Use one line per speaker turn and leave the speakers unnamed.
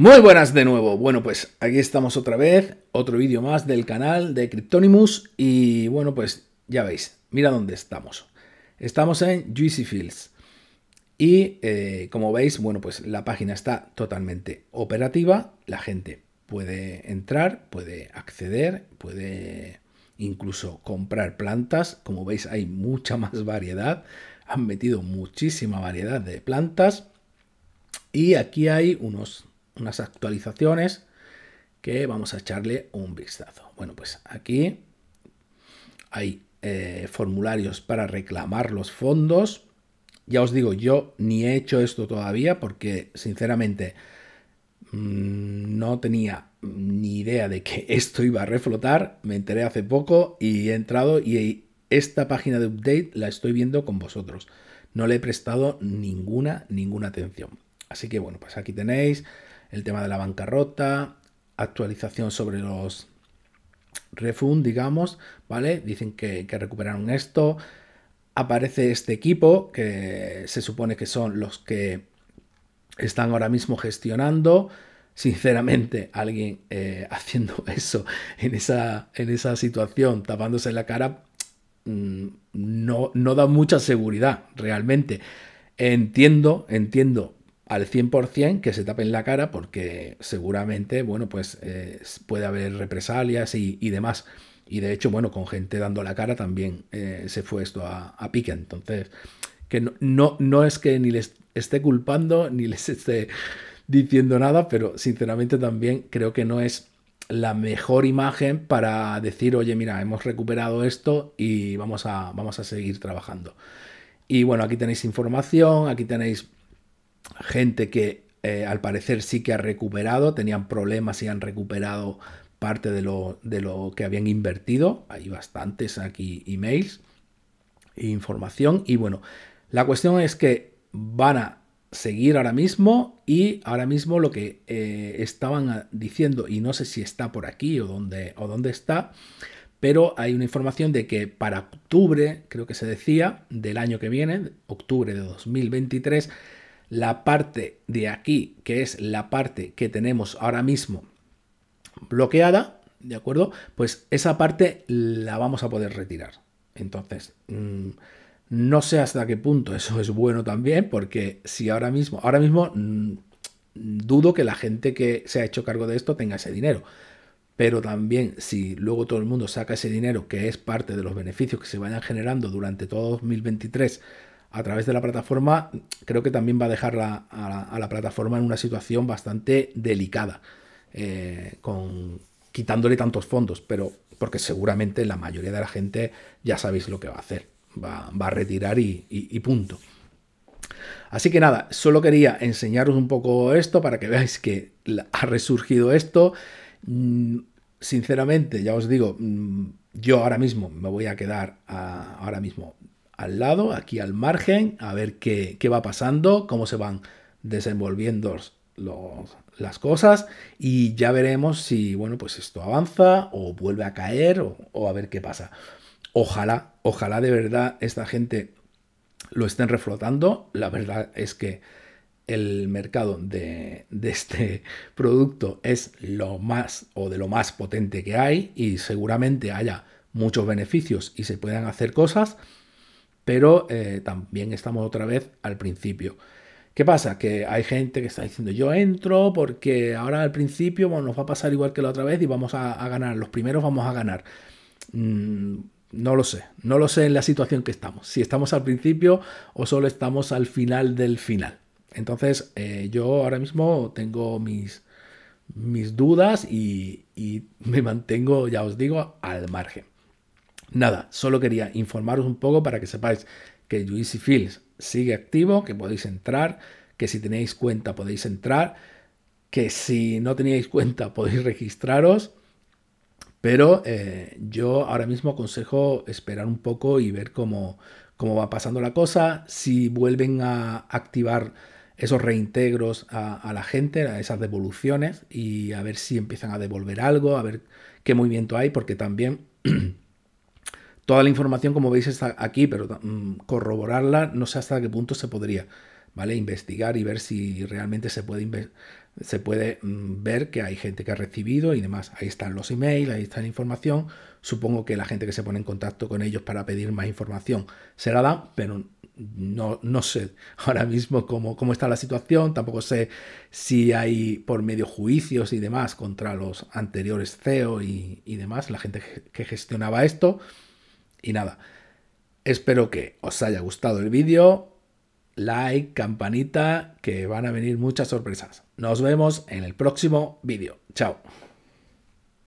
Muy buenas de nuevo. Bueno, pues aquí estamos otra vez, otro vídeo más del canal de Cryptonimus y bueno, pues ya veis, mira dónde estamos. Estamos en Juicy Fields y eh, como veis, bueno, pues la página está totalmente operativa, la gente puede entrar, puede acceder, puede incluso comprar plantas, como veis hay mucha más variedad, han metido muchísima variedad de plantas y aquí hay unos unas actualizaciones que vamos a echarle un vistazo. Bueno, pues aquí hay eh, formularios para reclamar los fondos. Ya os digo, yo ni he hecho esto todavía porque sinceramente mm, no tenía ni idea de que esto iba a reflotar, me enteré hace poco y he entrado y esta página de update la estoy viendo con vosotros. No le he prestado ninguna, ninguna atención. Así que bueno, pues aquí tenéis el tema de la bancarrota, actualización sobre los refund, digamos, ¿vale? Dicen que, recuperaron esto. Aparece este equipo, que se supone que son los que están ahora mismo gestionando sinceramente, alguien eh, haciendo eso en esa, en esa situación, tapándose la cara, mm, no, no da mucha seguridad realmente. Entiendo, entiendo al 100% que se tapen la cara porque seguramente, bueno, pues eh, puede haber represalias y, demás. Y de hecho, bueno, con gente dando la cara también eh, se fue esto a, a pique. Entonces, que no, no, es que ni les esté culpando ni les esté diciendo nada, pero sinceramente también creo que no es la mejor imagen para decir, oye, mira, hemos recuperado esto y vamos a, vamos a seguir trabajando. Y bueno, aquí tenéis información, aquí tenéis gente que eh, al parecer sí que ha recuperado, tenían problemas y han recuperado parte de lo, de lo que habían invertido. Hay bastantes aquí emails e información. Y bueno, la cuestión es que van a seguir ahora mismo y ahora mismo lo que eh, estaban ah, diciendo, y no sé si está por aquí o dónde, o dónde está, pero hay una información de que para octubre, creo que se decía, del año que viene, octubre de 2023, la parte de aquí, que es la parte que tenemos ahora mismo bloqueada, ¿de acuerdo? Pues esa parte la vamos a poder retirar. Entonces, mm, no sé hasta qué punto eso es bueno también, porque si ahora mismo, ahora mismo mm, dudo que la gente que se ha hecho cargo de esto tenga ese dinero. Pero también si luego todo el mundo saca ese dinero, que es parte de los beneficios que se vayan generando durante todo 2023 a través de la plataforma, creo que también va a dejar a, la, plataforma en una situación bastante delicada, eh, con, quitándole tantos fondos, pero porque seguramente la mayoría de la gente ya sabéis lo que va a hacer, va, a retirar y, punto. Así que nada, solo quería enseñaros un poco esto para que veáis que ha resurgido esto. Mm, sinceramente, ya os digo, mm, yo ahora mismo me voy a quedar ahora mismo al lado, aquí al margen, a ver qué, qué va pasando, cómo se van desenvolviendo las cosas y ya veremos si, bueno, pues esto avanza o vuelve a caer o, a ver qué pasa. Ojalá, ojalá de verdad esta gente lo estén reflotando. La verdad es que el mercado de, de este producto es lo más o de lo más potente que hay y seguramente haya muchos beneficios y se puedan hacer cosas pero eh, también estamos otra vez al principio. ¿Qué pasa? Que hay gente que está diciendo yo entro porque ahora al principio nos va a pasar igual que la otra vez y vamos a, ganar, los primeros vamos a ganar. Mm, no lo sé, no lo sé en la situación que estamos, si estamos al principio o solo estamos al final del final. Entonces eh, yo ahora mismo tengo mis, mis dudas y me mantengo, ya os digo, al margen. Nada, solo quería informaros un poco para que sepáis que Juicy Fields sigue activo, que podéis entrar, que si tenéis cuenta podéis entrar, que si no teníais cuenta podéis registraros, pero eh, yo ahora mismo aconsejo esperar un poco y ver cómo, cómo va pasando la cosa, si vuelven a activar esos reintegros a, a, la gente, a esas devoluciones, y a ver si empiezan a devolver algo, a ver qué movimiento hay, porque también Toda la información, como veis, está aquí, pero mm, corroborarla no sé hasta qué punto se podría, ¿vale? Investigar y ver si realmente se puede, se puede mm, ver que hay gente que ha recibido y demás. Ahí están los emails, ahí está la información. Supongo que la gente que se pone en contacto con ellos para pedir más información se la da, pero no, no, sé ahora mismo cómo, cómo, está la situación, tampoco sé si hay por medio juicios y demás contra los anteriores CEO y, y demás, la gente que gestionaba esto. Y nada, espero que os haya gustado el vídeo. Like, campanita, que van a venir muchas sorpresas. Nos vemos en el próximo vídeo. Chao.